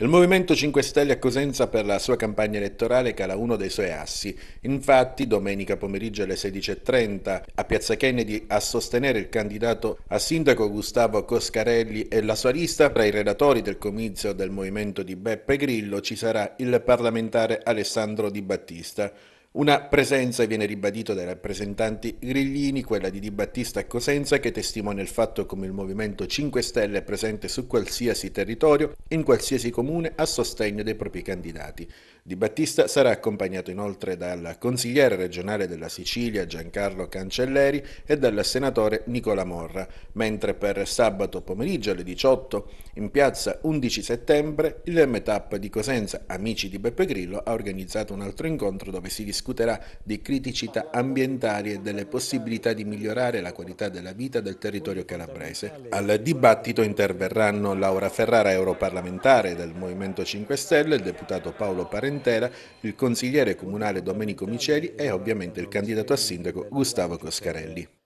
Il Movimento 5 Stelle a Cosenza per la sua campagna elettorale cala uno dei suoi assi. Infatti, domenica pomeriggio alle 16.30 a Piazza Kennedy a sostenere il candidato a sindaco Gustavo Coscarelli e la sua lista, tra i relatori del comizio del movimento di Beppe Grillo ci sarà il parlamentare Alessandro Di Battista. Una presenza, viene ribadita dai rappresentanti grillini, quella di Di Battista a Cosenza, che testimonia il fatto come il Movimento 5 Stelle è presente su qualsiasi territorio, in qualsiasi comune, a sostegno dei propri candidati. Di Battista sarà accompagnato inoltre dal consigliere regionale della Sicilia Giancarlo Cancelleri e dal senatore Nicola Morra, mentre per sabato pomeriggio alle 18 in piazza 11 settembre il Metap di Cosenza, amici di Beppe Grillo, ha organizzato un altro incontro dove si discute discuterà di criticità ambientali e delle possibilità di migliorare la qualità della vita del territorio calabrese. Al dibattito interverranno Laura Ferrara, europarlamentare del Movimento 5 Stelle, il deputato Paolo Parentera, il consigliere comunale Domenico Miceli e ovviamente il candidato a sindaco Gustavo Coscarelli.